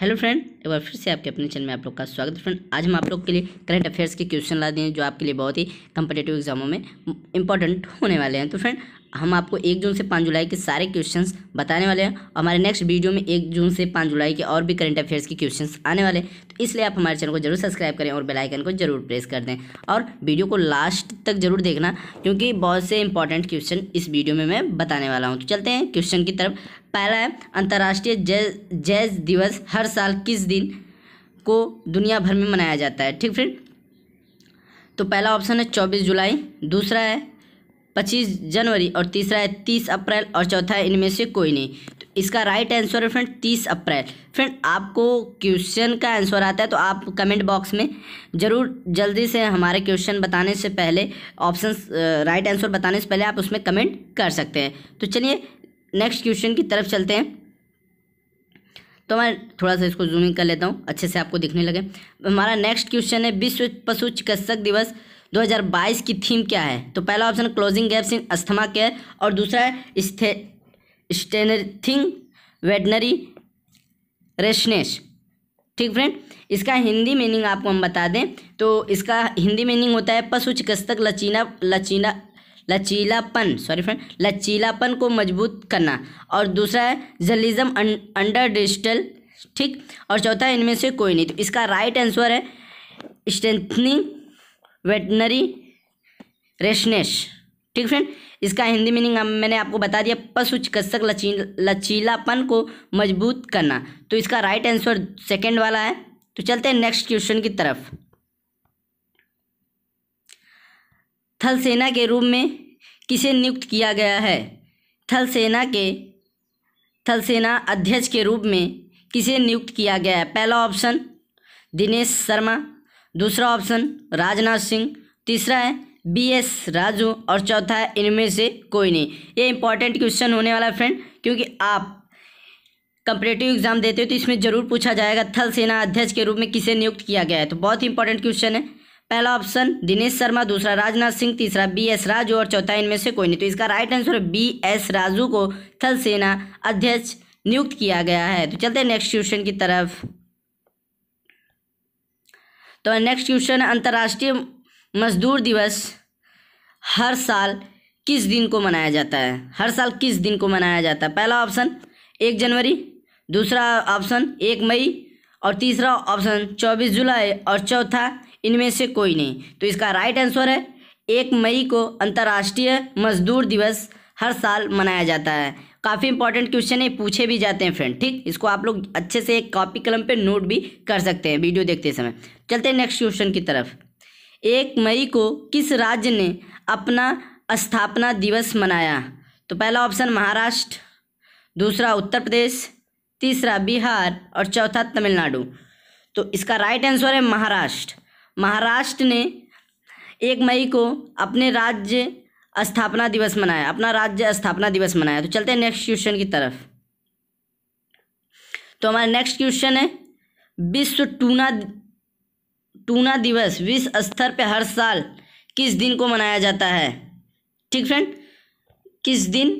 Hello friend एक बार फिर से आपके अपने चैनल में आप लोग का स्वागत है फ्रेंड आज हम आप लोग के लिए करंट अफेयर्स के क्वेश्चन ला दिए जो आपके लिए बहुत ही कंपटेटिव एग्जामों में इंपॉर्टेंट होने वाले हैं तो फ्रेंड हम आपको एक जून से पाँच जुलाई के सारे क्वेश्चंस बताने वाले हैं हमारे नेक्स्ट वीडियो में एक जून से पाँच जुलाई के और भी करंट अफेयर्स के क्वेश्चन आने वाले हैं तो इसलिए आप हमारे चैनल को जरूर सब्सक्राइब करें और बेलाइकन को जरूर प्रेस कर दें और वीडियो को लास्ट तक जरूर देखना क्योंकि बहुत से इंपॉर्टेंट क्वेश्चन इस वीडियो में मैं बताने वाला हूँ तो चलते हैं क्वेश्चन की तरफ पहला है अंतर्राष्ट्रीय जैज जैज दिवस हर साल किस दिन को दुनिया भर में मनाया जाता है ठीक फ्रेंड तो पहला ऑप्शन है चौबीस जुलाई दूसरा है पच्चीस जनवरी और तीसरा है तीस अप्रैल और चौथा है इनमें से कोई नहीं तो इसका राइट आंसर है फ्रेंड तीस अप्रैल फ्रेंड आपको क्वेश्चन का आंसर आता है तो आप कमेंट बॉक्स में ज़रूर जल्दी से हमारे क्वेश्चन बताने से पहले ऑप्शन राइट आंसर बताने से पहले आप उसमें कमेंट कर सकते हैं तो चलिए नेक्स्ट क्वेश्चन की तरफ चलते हैं तो मैं थोड़ा सा इसको जूमिंग कर लेता हूँ अच्छे से आपको दिखने लगे हमारा नेक्स्ट क्वेश्चन है विश्व पशु चिकित्सक दिवस 2022 की थीम क्या है तो पहला option closing gaps in asthma care और दूसरा है स्टेनथिंग वेटनरी रेशनेस ठीक फ्रेंड इसका हिंदी मीनिंग आपको हम बता दें तो इसका हिंदी मीनिंग होता है पशु चिकित्सक लचीना लचीना लचीलापन सॉरी फ्रेंड लचीलापन को मजबूत करना और दूसरा है जर्नलिज्म अं-, अंडर डिजिटल ठीक और चौथा इनमें से कोई नहीं तो इसका राइट आंसर है स्ट्रेंथनिंग वेटनरी रेशनेश ठीक फ्रेंड इसका हिंदी मीनिंग मैंने आपको बता दिया पशु चिकित्सक लची लचीलापन को मजबूत करना तो इसका राइट आंसर सेकेंड वाला है तो चलते हैं नेक्स्ट क्वेश्चन की तरफ थल सेना के रूप में किसे नियुक्त किया गया है थल सेना के थल सेना अध्यक्ष के रूप में किसे नियुक्त किया गया है पहला ऑप्शन दिनेश शर्मा दूसरा ऑप्शन राजनाथ सिंह तीसरा है बी एस राजू और चौथा है इनमें से कोई नहीं ये इंपॉर्टेंट क्वेश्चन होने वाला है फ्रेंड क्योंकि आप कंपटेटिव एग्जाम देते हो तो इसमें जरूर पूछा जाएगा थल सेना अध्यक्ष के रूप में किसे नियुक्त किया गया है तो बहुत इंपॉर्टेंट क्वेश्चन है पहला ऑप्शन दिनेश शर्मा दूसरा राजनाथ सिंह तीसरा बी एस राजू और चौथा इनमें से कोई नहीं तो इसका राइट आंसर है बी एस राजू को थल सेना अध्यक्ष नियुक्त किया गया है तो चलते हैं नेक्स्ट क्वेश्चन की तरफ तो नेक्स्ट क्वेश्चन अंतर्राष्ट्रीय मजदूर दिवस हर साल किस दिन को मनाया जाता है हर साल किस दिन को मनाया जाता है पहला ऑप्शन एक जनवरी दूसरा ऑप्शन एक मई और तीसरा ऑप्शन चौबीस जुलाई और चौथा इनमें से कोई नहीं तो इसका राइट आंसर है एक मई को अंतर्राष्ट्रीय मजदूर दिवस हर साल मनाया जाता है काफ़ी इंपॉर्टेंट क्वेश्चन है पूछे भी जाते हैं फ्रेंड ठीक इसको आप लोग अच्छे से एक कॉपी कलम पे नोट भी कर सकते हैं वीडियो देखते समय चलते हैं नेक्स्ट क्वेश्चन की तरफ एक मई को किस राज्य ने अपना स्थापना दिवस मनाया तो पहला ऑप्शन महाराष्ट्र दूसरा उत्तर प्रदेश तीसरा बिहार और चौथा तमिलनाडु तो इसका राइट आंसर है महाराष्ट्र महाराष्ट्र ने एक मई को अपने राज्य स्थापना दिवस मनाया अपना राज्य स्थापना दिवस मनाया तो चलते हैं नेक्स्ट क्वेश्चन की तरफ तो हमारा नेक्स्ट क्वेश्चन है विश्व टूना टूना दिवस विश्व स्तर पर हर साल किस दिन को मनाया जाता है ठीक फ्रेंड किस दिन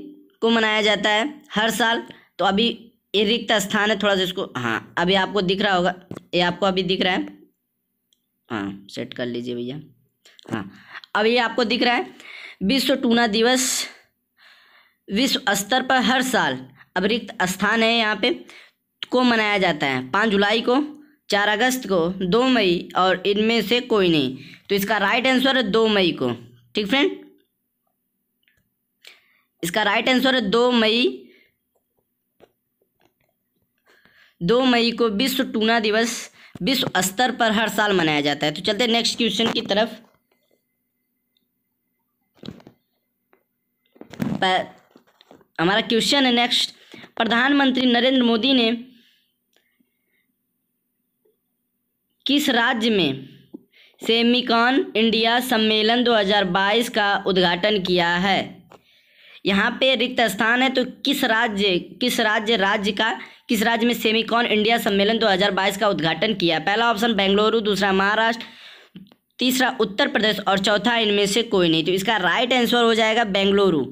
को मनाया जाता है हर साल तो अभी ये रिक्त स्थान है थोड़ा सा इसको हाँ अभी आपको दिख रहा होगा ये आपको अभी दिख रहा है हाँ सेट कर लीजिए भैया हाँ अब ये आपको दिख रहा है विश्व टूना दिवस विश्व स्तर पर हर साल अब रिक्त स्थान है यहाँ पे को मनाया जाता है पाँच जुलाई को चार अगस्त को दो मई और इनमें से कोई नहीं तो इसका राइट आंसर है दो मई को ठीक फ्रेंड इसका राइट आंसर है दो मई दो मई को विश्व टूना दिवस विश्व स्तर पर हर साल मनाया जाता है तो चलते नेक्स्ट क्वेश्चन की तरफ हमारा क्वेश्चन है नेक्स्ट प्रधानमंत्री नरेंद्र मोदी ने किस राज्य में सेमिकॉन इंडिया सम्मेलन 2022 का उद्घाटन किया है यहाँ पे रिक्त स्थान है तो किस राज्य किस राज्य राज्य का किस राज्य में सेमिकॉन इंडिया सम्मेलन 2022 का उद्घाटन किया पहला ऑप्शन बेंगलुरु दूसरा महाराष्ट्र तीसरा उत्तर प्रदेश और चौथा इनमें से कोई नहीं तो इसका राइट आंसर हो जाएगा बेंगलुरु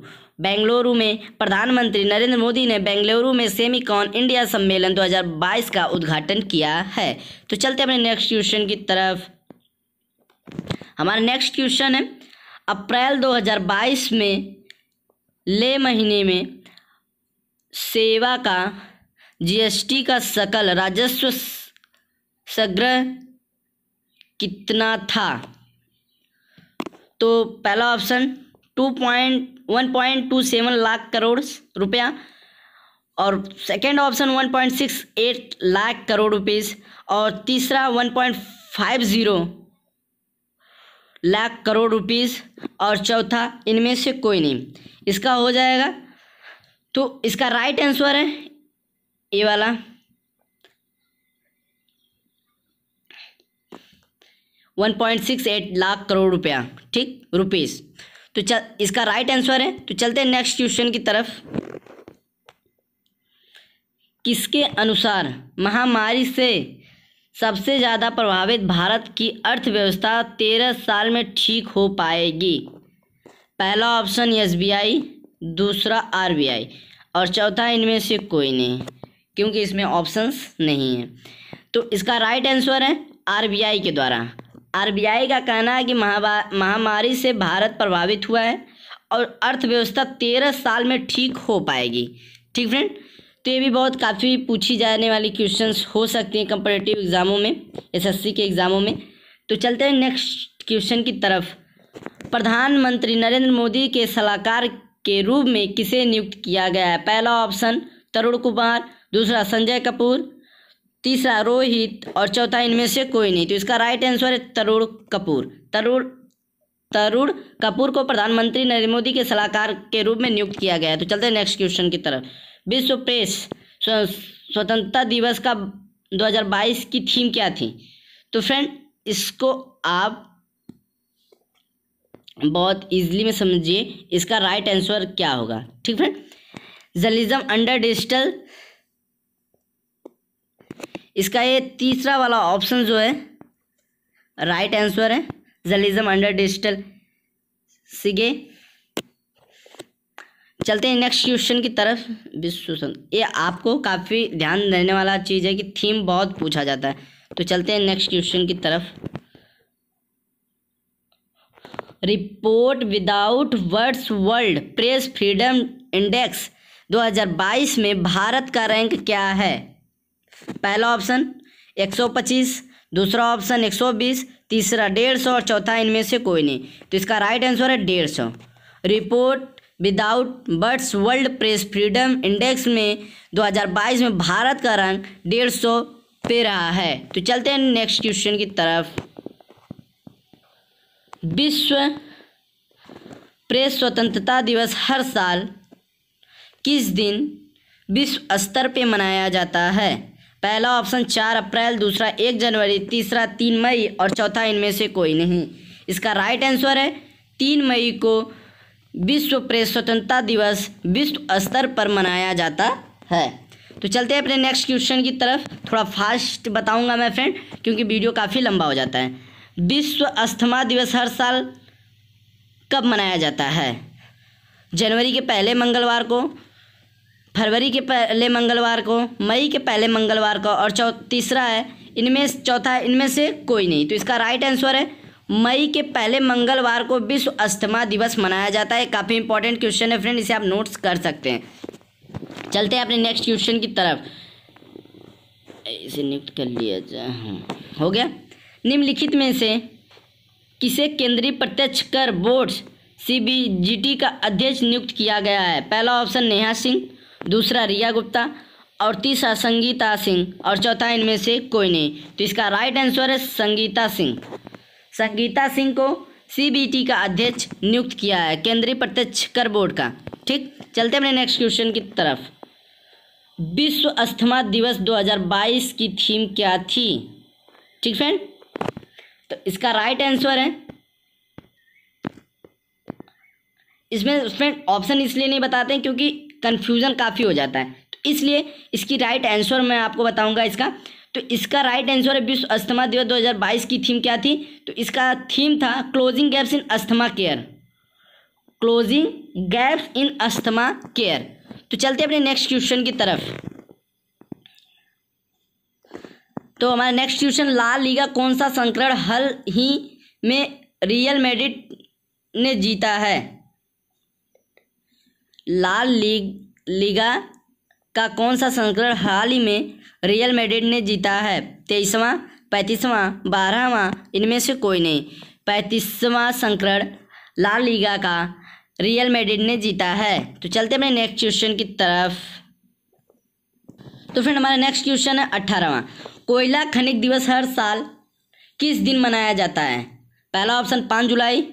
बेंगलुरु में प्रधानमंत्री नरेंद्र मोदी ने बेंगलुरु में सेमिकॉन इंडिया सम्मेलन 2022 का उद्घाटन किया है तो चलते अपने नेक्स्ट क्वेश्चन की तरफ हमारा नेक्स्ट क्वेश्चन है अप्रैल 2022 में ले महीने में सेवा का जीएसटी का सकल राजस्व संग्रह कितना था तो पहला option two point one point two seven lakh crore रुपया और second option one point six eight lakh crore rupees और तीसरा one point five zero lakh crore rupees और चौथा इनमें से कोई नहीं इसका हो जाएगा तो इसका राइट आंसर है ये वाला one point six eight lakh crore रुपया ठीक रुपीस तो चल इसका राइट आंसर है तो चलते हैं नेक्स्ट क्वेश्चन की तरफ किसके अनुसार महामारी से सबसे ज़्यादा प्रभावित भारत की अर्थव्यवस्था तेरह साल में ठीक हो पाएगी पहला ऑप्शन एस बी आई दूसरा आर बी आई और चौथा इनमें से कोई नहीं क्योंकि इसमें ऑप्शंस नहीं है तो इसका राइट आंसर है आर बी आई के द्वारा आर बी आई का कहना है कि महामारी से भारत प्रभावित हुआ है और अर्थव्यवस्था तेरह साल में ठीक हो पाएगी ठीक फ्रेंड तो ये भी बहुत काफ़ी पूछी जाने वाली क्वेश्चंस हो सकती हैं कंपटेटिव एग्ज़ामों में एसएससी के एग्ज़ामों में तो चलते हैं नेक्स्ट क्वेश्चन की तरफ प्रधानमंत्री नरेंद्र मोदी के सलाहकार के रूप में किसे नियुक्त किया गया है पहला ऑप्शन तरुण कुमार दूसरा संजय कपूर तीसरा रोहित और चौथा इनमें से कोई नहीं तो इसका राइट आंसर है तरुण कपूर तरुण तरुण कपूर को प्रधानमंत्री नरेंद्र मोदी के सलाहकार के रूप में नियुक्त किया गया है तो चलते हैं नेक्स्ट क्वेश्चन की तरफ विश्व प्रेस स्वतंत्रता दिवस का 2022 की थीम क्या थी तो फ्रेंड इसको आप बहुत इजीली में समझिए इसका राइट आंसर क्या होगा ठीक फ्रेंड जर्नलिज्म अंडर डिजिटल इसका ये तीसरा वाला ऑप्शन जो है राइट आंसर है जर्नलिज्म अंडर डिजिटल सीगे चलते हैं नेक्स्ट क्वेश्चन की तरफ विश्वसन ये आपको काफ़ी ध्यान देने वाला चीज़ है कि थीम बहुत पूछा जाता है तो चलते हैं नेक्स्ट क्वेश्चन की तरफ report without words world press freedom index 2022 में भारत का रैंक क्या है पहला ऑप्शन 125 दूसरा ऑप्शन 120 तीसरा डेढ़ सौ और चौथा इनमें से कोई नहीं तो इसका राइट आंसर है डेढ़ सौ report without birds world press freedom index में 2022 में भारत का रंग डेढ़ सौ पे रहा है तो चलते हैं नेक्स्ट क्वेश्चन की तरफ विश्व प्रेस स्वतंत्रता दिवस हर साल किस दिन विश्व स्तर पे मनाया जाता है पहला ऑप्शन चार अप्रैल दूसरा एक जनवरी तीसरा तीन मई और चौथा इनमें से कोई नहीं इसका राइट आंसर है तीन मई को विश्व प्रेस स्वतंत्रता दिवस विश्व स्तर पर मनाया जाता है तो चलते हैं अपने नेक्स्ट क्वेश्चन की तरफ थोड़ा फास्ट बताऊंगा मैं फ्रेंड क्योंकि वीडियो काफ़ी लंबा हो जाता है विश्व अस्थमा दिवस हर साल कब मनाया जाता है जनवरी के पहले मंगलवार को फरवरी के पहले मंगलवार को मई के पहले मंगलवार को और चौ तीसरा है इनमें चौथा है इनमें से कोई नहीं तो इसका राइट आंसर है मई के पहले मंगलवार को विश्व अस्थमा दिवस मनाया जाता है काफ़ी इंपॉर्टेंट क्वेश्चन है फ्रेंड इसे आप नोट्स कर सकते हैं चलते हैं अपने नेक्स्ट क्वेश्चन की तरफ इसे नियुक्त कर लिया जाए हाँ। हो गया निम्नलिखित में से किसे केंद्रीय प्रत्यक्ष कर बोर्ड सी का अध्यक्ष नियुक्त किया गया है पहला ऑप्शन नेहा सिंह दूसरा रिया गुप्ता और तीसरा संगीता सिंह और चौथा इनमें से कोई नहीं तो इसका राइट आंसर है संगीता सिंह संगीता सिंह को सीबीटी का अध्यक्ष नियुक्त किया है केंद्रीय प्रत्यक्ष कर बोर्ड का ठीक चलते अपने नेक्स्ट क्वेश्चन की तरफ विश्व अस्थमा दिवस 2022 की थीम क्या थी ठीक फ्रेंड तो इसका राइट आंसर है इसमें फ्रेंड ऑप्शन इसलिए नहीं बताते क्योंकि कंफ्यूजन काफ़ी हो जाता है तो इसलिए इसकी राइट आंसर मैं आपको बताऊंगा इसका तो इसका राइट आंसर है विश्व अस्थमा दिवस 2022 की थीम क्या थी तो इसका थीम था closing gaps in asthma care closing gaps in asthma care तो चलते अपने नेक्स्ट क्वेश्चन की तरफ तो हमारा नेक्स्ट क्वेश्चन लाल लीगा कौन सा संस्करण हल ही में रियल मेडिट ने जीता है लाल लीग लीगा का कौन सा संस्करण हाल ही में रियल मेडिड ने जीता है तेईसवां पैंतीसवां बारहवां इनमें से कोई नहीं पैंतीसवां संस्करण ला लीगा का रियल मेडिड ने जीता है तो चलते हैं नेक्स्ट क्वेश्चन की तरफ तो फिर हमारा नेक्स्ट क्वेश्चन है अट्ठारहवां कोयला खनिक दिवस हर साल किस दिन मनाया जाता है पहला ऑप्शन पाँच जुलाई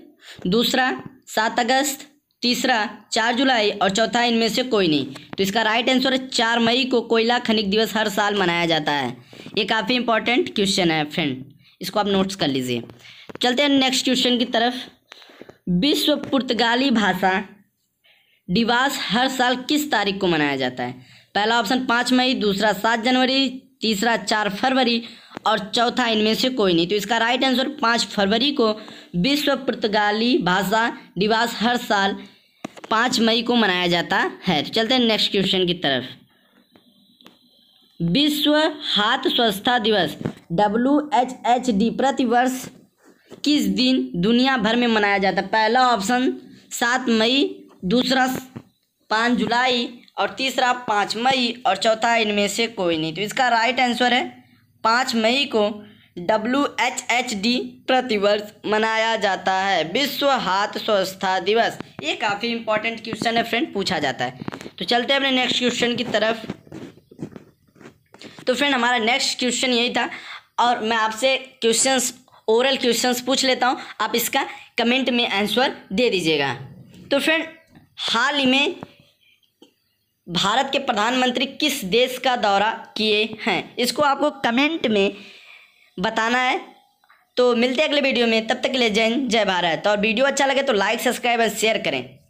दूसरा सात अगस्त तीसरा चार जुलाई और चौथा इनमें से कोई नहीं तो इसका राइट आंसर है चार मई को कोयला खनिक दिवस हर साल मनाया जाता है ये काफ़ी इंपॉर्टेंट क्वेश्चन है फ्रेंड इसको आप नोट्स कर लीजिए चलते हैं नेक्स्ट क्वेश्चन की तरफ विश्व पुर्तगाली भाषा दिवस हर साल किस तारीख को मनाया जाता है पहला ऑप्शन पाँच मई दूसरा सात जनवरी तीसरा चार फरवरी और चौथा इनमें से कोई नहीं तो इसका राइट आंसर पाँच फरवरी को विश्व पुर्तगाली भाषा दिवस हर साल पाँच मई को मनाया जाता है तो चलते हैं नेक्स्ट क्वेश्चन की तरफ विश्व हाथ स्वच्छता दिवस डब्ल्यू एच एच डी प्रतिवर्ष किस दिन दुनिया भर में मनाया जाता है पहला ऑप्शन सात मई दूसरा पाँच जुलाई और तीसरा पाँच मई और चौथा इनमें से कोई नहीं तो इसका राइट आंसर है पाँच मई को डब्ल्यू एच एच डी प्रतिवर्ष मनाया जाता है विश्व हाथ स्वच्छता दिवस ये काफ़ी इंपॉर्टेंट क्वेश्चन है फ्रेंड पूछा जाता है तो चलते हैं अपने नेक्स्ट क्वेश्चन की तरफ तो फ्रेंड हमारा नेक्स्ट क्वेश्चन यही था और मैं आपसे क्वेश्चंस ओरल क्वेश्चंस पूछ लेता हूँ आप इसका कमेंट में आंसर दे दीजिएगा तो फ्रेंड हाल ही में भारत के प्रधानमंत्री किस देश का दौरा किए हैं इसको आपको कमेंट में बताना है तो मिलते हैं अगले वीडियो में तब तक के लिए जय जय भारत और वीडियो अच्छा लगे तो लाइक सब्सक्राइब और शेयर करें